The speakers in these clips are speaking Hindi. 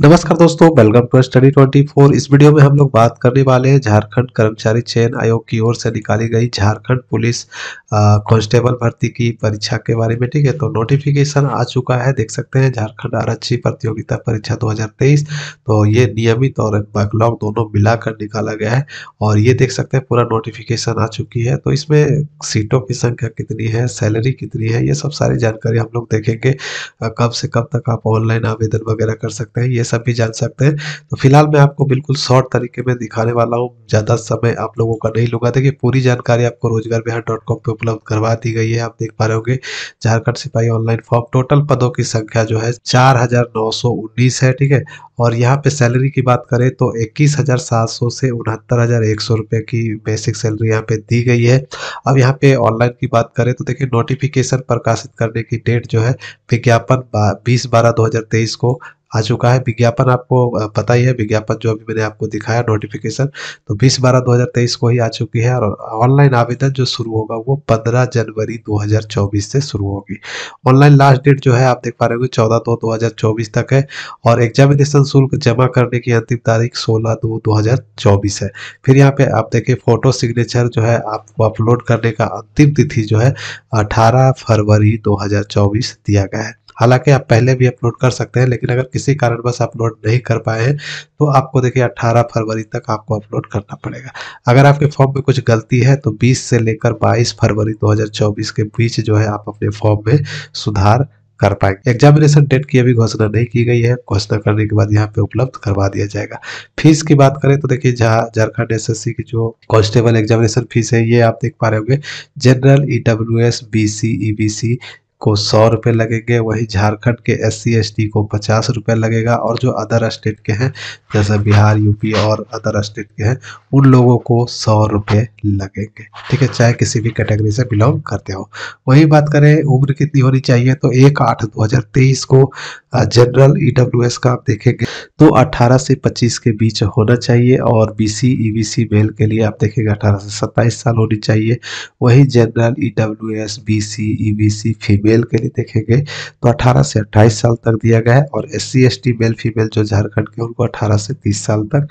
नमस्कार दोस्तों वेलकम टू स्टडी 24 इस वीडियो में हम लोग बात करने वाले हैं झारखंड कर्मचारी चयन आयोग की ओर से निकाली गई झारखंड पुलिस कांस्टेबल भर्ती की परीक्षा के बारे में ठीक है तो नोटिफिकेशन आ चुका है देख सकते हैं झारखंड आरक्षी प्रतियोगिता परीक्षा 2023 तो ये नियमित और बैकलॉग दोनों मिलाकर निकाला गया है और ये देख सकते हैं पूरा नोटिफिकेशन आ चुकी है तो इसमें सीटों की संख्या कितनी है सैलरी कितनी है ये सब सारी जानकारी हम लोग देखेंगे कब से कब तक आप ऑनलाइन आवेदन वगैरह कर सकते हैं ये सब भी जान सकते हैं तो फिलहाल मैं आपको बिल्कुल शॉर्ट तरीके में दिखाने वाला हूँ ज़्यादा समय आप लोगों का नहीं लूंगा देखिए पूरी जानकारी आपको रोजगार बिहार डॉट कॉम पर उपलब्ध करवा दी गई है आप देख पा रहे होंगे झारखंड सिपाही ऑनलाइन फॉर्म टोटल पदों की संख्या जो है चार है ठीक है और यहाँ पे सैलरी की बात करें तो 21,700 से उनहत्तर रुपए की बेसिक सैलरी यहाँ पे दी गई है अब यहाँ पे ऑनलाइन की बात करें तो देखिए नोटिफिकेशन प्रकाशित करने की डेट जो है विज्ञापन बीस बारह दो को आ चुका है विज्ञापन आपको पता ही है विज्ञापन जो अभी मैंने आपको दिखाया नोटिफिकेशन तो बीस बारह दो हज़ार तेईस को ही आ चुकी है और ऑनलाइन आवेदन जो शुरू होगा वो पंद्रह जनवरी दो हज़ार चौबीस से शुरू होगी ऑनलाइन लास्ट डेट जो है आप देख पा रहे हो चौदह दो दो हज़ार चौबीस तक है और एग्जामिनेशन शुल्क जमा करने की अंतिम तारीख सोलह दो दो हज़ार चौबीस है फिर यहाँ पे आप देखिए फोटो सिग्नेचर जो है आपको अपलोड करने का अंतिम तिथि जो है अठारह फरवरी दो हज़ार चौबीस दिया गया है हालांकि आप पहले भी अपलोड कर सकते हैं लेकिन अगर किसी कारणवश अपलोड नहीं कर पाए हैं तो आपको देखिए अट्ठारह फरवरी तक आपको अपलोड करना पड़ेगा अगर आपके फॉर्म में कुछ गलती है तो बीस से लेकर बाईस फरवरी दो के बीच जो है आप अपने फॉर्म में सुधार कर पाएंगे एग्जामिनेशन डेट की अभी घोषणा नहीं की गई है घोषणा करने के बाद यहाँ पे उपलब्ध करवा दिया जाएगा फीस की बात करें तो देखिए जहाँ झारखंड एस एस की जो कॉन्स्टेबल एग्जामिनेशन फीस है ये आप देख पा रहे होंगे general E W S B C E B C को सौ रुपये लगेंगे वही झारखंड के एस सी को पचास रुपये लगेगा और जो अदर स्टेट के हैं जैसे बिहार यूपी और अदर स्टेट के हैं उन लोगों को सौ रुपये लगेंगे ठीक है चाहे किसी भी कैटेगरी से बिलोंग करते हो वही बात करें उम्र कितनी होनी चाहिए तो एक आठ दो हज़ार तेईस को जनरल ई e का आप देखेंगे तो अट्ठारह से पच्चीस के बीच होना चाहिए और B C E B C male के लिए आप देखेंगे अठारह से सत्ताईस साल होनी चाहिए वही general E W S B C E B C female male के लिए देखेंगे तो 18 से 28 साल तक दिया गया है और एस सी मेल फीमेल जो झारखंड के उनको 18 से 30 साल तक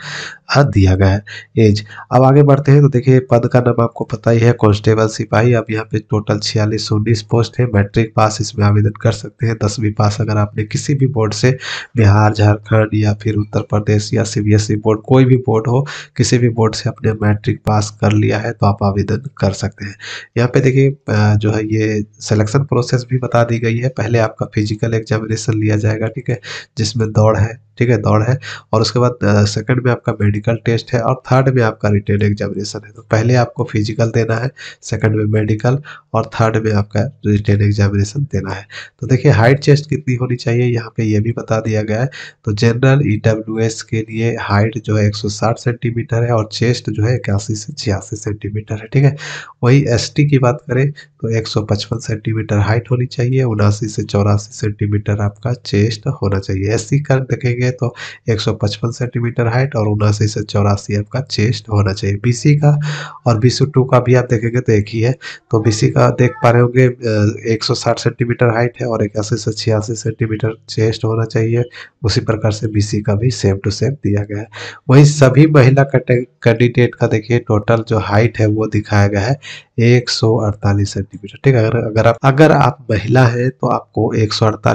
दिया गया है एज अब आगे बढ़ते हैं तो देखिए पद का नाम आपको पता ही है कॉन्स्टेबल सिपाही अब यहाँ पे टोटल छियालीस उन्नीस पोस्ट है मैट्रिक पास इसमें आवेदन कर सकते हैं दसवीं पास अगर आपने किसी भी बोर्ड से बिहार झारखंड या फिर उत्तर प्रदेश या सीबीएसई बोर्ड कोई भी बोर्ड हो किसी भी बोर्ड से अपने मैट्रिक पास कर लिया है तो आप आवेदन कर सकते हैं यहाँ पे देखिए जो है ये सिलेक्शन प्रोसेस भी बता दी गई है पहले आपका फिजिकल एग्जामिनेशन लिया जाएगा ठीक है जिसमें दौड़ है ठीक है दौड़ है और उसके बाद सेकंड में आपका मेडिकल टेस्ट है और थर्ड में आपका रिटेन एग्जामिनेशन है तो पहले आपको फिजिकल देना है सेकंड में मेडिकल और थर्ड में आपका रिटेन एग्जामिनेशन देना है तो देखिए हाइट चेस्ट कितनी होनी चाहिए यहाँ पे ये भी बता दिया गया है तो जनरल ई के लिए हाइट जो है एक सेंटीमीटर है और चेस्ट जो है इक्यासी से छियासी सेंटीमीटर है ठीक है वही एस की बात करें तो एक सेंटीमीटर हाइट होनी चाहिए उनासी से चौरासी सेंटीमीटर आपका चेस्ट होना चाहिए एस कर देखेंगे तो 155 सेंटीमीटर हाइट और उनासी से चौरासी आपका चेस्ट होना चाहिए बी का और बी का भी आप देखेंगे तो एक ही है तो बी का देख पा रहे होंगे 160 सेंटीमीटर हाइट है और इक्यासी से छियासी सेंटीमीटर चेस्ट होना चाहिए उसी प्रकार से बी का भी सेम टू सेम दिया गया है वहीं सभी महिला कैंडिडेट का देखिए टोटल जो हाइट है वो दिखाया गया है 148 सेंटीमीटर ठीक है अगर अगर आप अगर आप महिला है तो आपको एक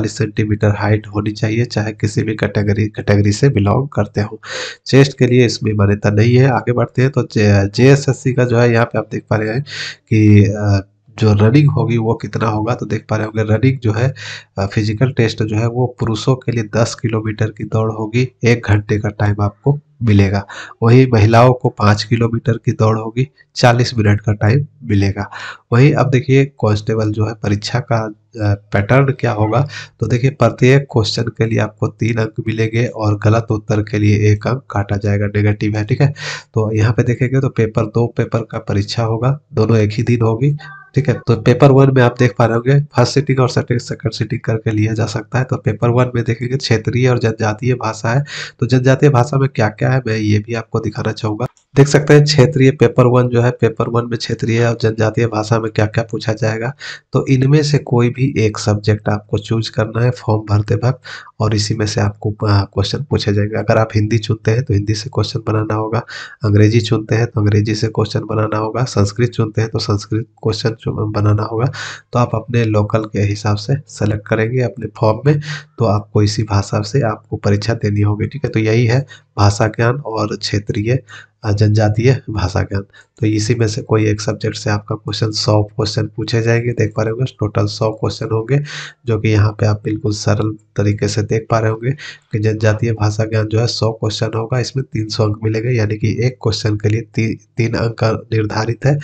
सेंटीमीटर हाइट होनी चाहिए चाहे किसी भी कैटेगरी कैटेगरी से बिलोंग करते हो चेस्ट के लिए इसमें मान्यता नहीं है आगे बढ़ते हैं तो जे का जो है यहाँ पे आप देख पा रहे हैं कि जो रनिंग होगी वो कितना होगा तो देख पा रहे होंगे रनिंग जो है फिजिकल टेस्ट जो है वो पुरुषों के लिए 10 किलोमीटर की दौड़ होगी एक घंटे का टाइम आपको मिलेगा वही महिलाओं को पाँच किलोमीटर की दौड़ होगी चालीस मिनट का टाइम मिलेगा वही अब देखिए कॉन्स्टेबल जो है परीक्षा का पैटर्न क्या होगा तो देखिए प्रत्येक क्वेश्चन के लिए आपको तीन अंक मिलेंगे और गलत उत्तर के लिए एक अंक काटा जाएगा नेगेटिव है ठीक है तो यहाँ पे देखेंगे तो पेपर दो पेपर का परीक्षा होगा दोनों एक ही दिन होगी ठीक है तो पेपर वन में आप देख पा रहे होंगे फर्स्ट सिटिंग और सेकंड सिटिंग करके लिया जा सकता है तो पेपर वन में देखेंगे क्षेत्रीय और जनजातीय भाषा है तो जनजातीय भाषा में क्या क्या है मैं ये भी आपको दिखाना चाहूंगा देख सकते हैं क्षेत्रीय पेपर वन जो है पेपर वन में क्षेत्रीय और जनजातीय भाषा में क्या क्या पूछा जाएगा तो इनमें से कोई भी एक सब्जेक्ट आपको चूज करना है फॉर्म भरते वक्त और इसी में से आपको क्वेश्चन पूछे जाएंगे अगर आप हिंदी चुनते हैं तो हिंदी से क्वेश्चन बनाना होगा अंग्रेजी चुनते हैं तो अंग्रेजी से क्वेश्चन बनाना होगा संस्कृत चुनते हैं तो संस्कृत क्वेश्चन बनाना होगा तो आप अपने लोकल के हिसाब से सेलेक्ट करेंगे अपने फॉर्म में तो आपको इसी भाषा से आपको परीक्षा देनी होगी ठीक है तो यही है भाषा ज्ञान और क्षेत्रीय जनजातीय भाषा ज्ञान तो इसी में से कोई एक सब्जेक्ट से आपका क्वेश्चन सौ क्वेश्चन पूछे जाएंगे देख पा रहे होंगे टोटल सौ क्वेश्चन होंगे जो कि यहाँ पे आप बिल्कुल सरल तरीके से देख पा रहे होंगे कि जनजातीय भाषा ज्ञान जो है सौ क्वेश्चन होगा इसमें तीन सौ अंक मिलेंगे यानी कि एक क्वेश्चन के लिए ती, तीन अंक का निर्धारित है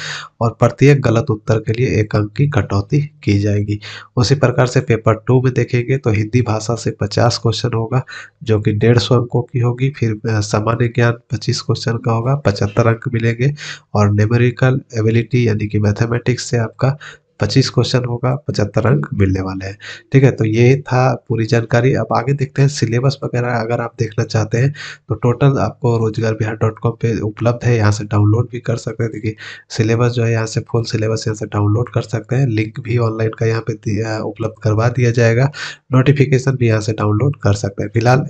और प्रत्येक गलत उत्तर के लिए एक अंक की कटौती की जाएगी उसी प्रकार से पेपर टू में देखेंगे तो हिंदी भाषा से पचास क्वेश्चन होगा जो कि डेढ़ सौ अंकों की होगी फिर सामान्य ज्ञान पच्चीस क्वेश्चन का होगा होगा पचहत्तर अंक मिलेंगे और न्यूमेरिकल एबिलिटी यानी कि मैथमेटिक्स से आपका पच्चीस क्वेश्चन होगा पचहत्तर अंक मिलने वाले हैं ठीक है तो ये था पूरी जानकारी अब आगे देखते हैं सिलेबस वगैरह अगर आप देखना चाहते हैं तो टोटल आपको रोजगार बिहार डॉट कॉम पर उपलब्ध है यहाँ से डाउनलोड भी कर सकते हैं देखिए सिलेबस जो है यहाँ से फुल सिलेबस यहाँ से डाउनलोड कर सकते हैं लिंक भी ऑनलाइन का यहाँ पे उपलब्ध करवा दिया जाएगा नोटिफिकेशन भी यहाँ से डाउनलोड कर सकते हैं फिलहाल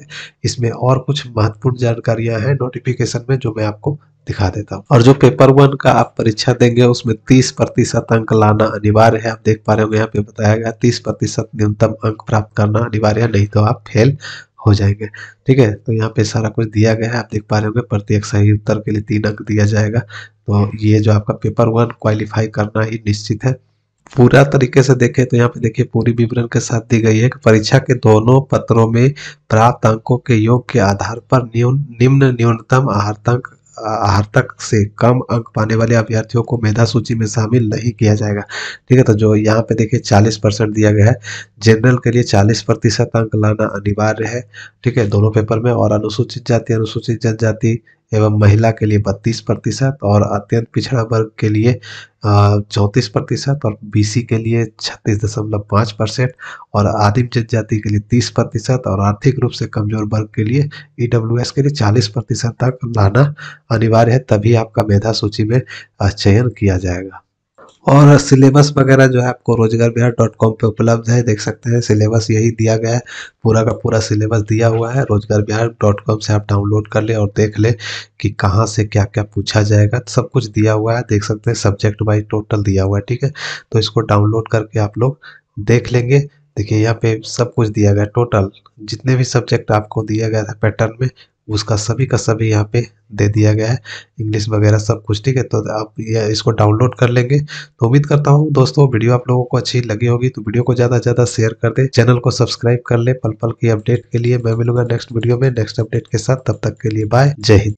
इसमें और कुछ महत्वपूर्ण जानकारियाँ हैं नोटिफिकेशन में जो मैं आपको दिखा देता हूँ और जो पेपर वन का आप परीक्षा देंगे उसमें तीस प्रतिशत अंक लाना अनिवार्य है आप देख पा रहे हो यहाँ पे बताया गया तीस प्रतिशत न्यूनतम अंक प्राप्त करना अनिवार्य है नहीं तो आप फेल हो जाएंगे ठीक है तो यहाँ पे सारा कुछ दिया गया है आप देख पा रहे होंगे प्रत्येक सही उत्तर के लिए तीन अंक दिया जाएगा तो ये जो आपका पेपर वन क्वालिफाई करना ही निश्चित है पूरा तरीके से देखें तो यहाँ पे देखिए पूरी विवरण के साथ दी गई है कि परीक्षा के दोनों पत्रों में प्राप्त अंकों के योग के आधार पर न्यून निम्न न्यूनतम आहर्तांक हर तक से कम अंक पाने वाले अभ्यर्थियों को मेधा सूची में शामिल नहीं किया जाएगा ठीक है तो जो यहाँ पे देखिए 40 परसेंट दिया गया है जनरल के लिए 40 प्रतिशत अंक लाना अनिवार्य है ठीक है दोनों पेपर में और अनुसूचित जाति अनुसूचित जनजाति एवं महिला के लिए बत्तीस प्रतिशत और अत्यंत पिछड़ा वर्ग के लिए चौंतीस प्रतिशत और बीसी के लिए छत्तीस दशमलव पाँच परसेंट और आदिम जनजाति के लिए तीस प्रतिशत और आर्थिक रूप से कमजोर वर्ग के लिए ई e के लिए चालीस प्रतिशत तक लाना अनिवार्य है तभी आपका मेधा सूची में चयन किया जाएगा और सिलेबस वगैरह जो है आपको रोजगार बिहार डॉट कॉम पर उपलब्ध है देख सकते हैं सिलेबस यही दिया गया है पूरा का पूरा सिलेबस दिया हुआ है रोजगार बिहार डॉट कॉम से आप डाउनलोड कर ले और देख लें कि कहाँ से क्या क्या पूछा जाएगा सब कुछ दिया हुआ है देख सकते हैं सब्जेक्ट वाइज टोटल दिया हुआ है ठीक है तो इसको डाउनलोड करके आप लोग देख लेंगे देखिए यहाँ पे सब कुछ दिया गया टोटल जितने भी सब्जेक्ट आपको दिया गया था पैटर्न में उसका सभी का सभी यहाँ पे दे दिया गया है इंग्लिश वगैरह सब कुछ ठीक है तो आप ये इसको डाउनलोड कर लेंगे तो उम्मीद करता हूँ दोस्तों वीडियो आप लोगों को अच्छी लगी होगी तो वीडियो को ज़्यादा से ज़्यादा शेयर कर दे चैनल को सब्सक्राइब कर ले पल पल की अपडेट के लिए मैं मिलूंगा नेक्स्ट वीडियो में नेक्स्ट अपडेट के साथ तब तक के लिए बाय जय हिंद